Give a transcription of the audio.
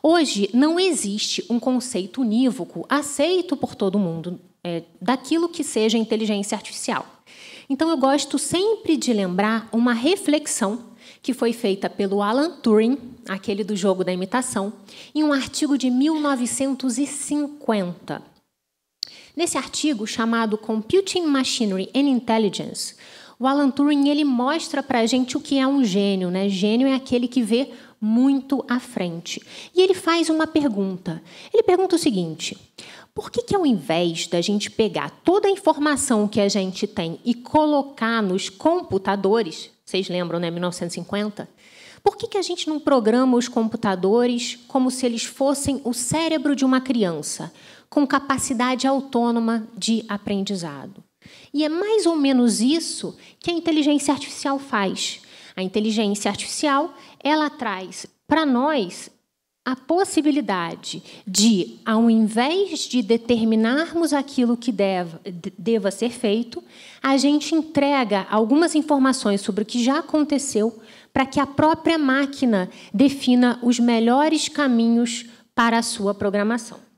Hoje não existe um conceito unívoco aceito por todo mundo é, daquilo que seja inteligência artificial. Então eu gosto sempre de lembrar uma reflexão que foi feita pelo Alan Turing, aquele do jogo da imitação, em um artigo de 1950. Nesse artigo chamado Computing Machinery and Intelligence, o Alan Turing ele mostra para a gente o que é um gênio. Né? Gênio é aquele que vê muito à frente. E ele faz uma pergunta. Ele pergunta o seguinte: por que, que ao invés da gente pegar toda a informação que a gente tem e colocar nos computadores, vocês lembram, né, 1950? Por que, que a gente não programa os computadores como se eles fossem o cérebro de uma criança, com capacidade autônoma de aprendizado? E é mais ou menos isso que a inteligência artificial faz. A inteligência artificial, ela traz para nós a possibilidade de, ao invés de determinarmos aquilo que deva, deva ser feito, a gente entrega algumas informações sobre o que já aconteceu para que a própria máquina defina os melhores caminhos para a sua programação.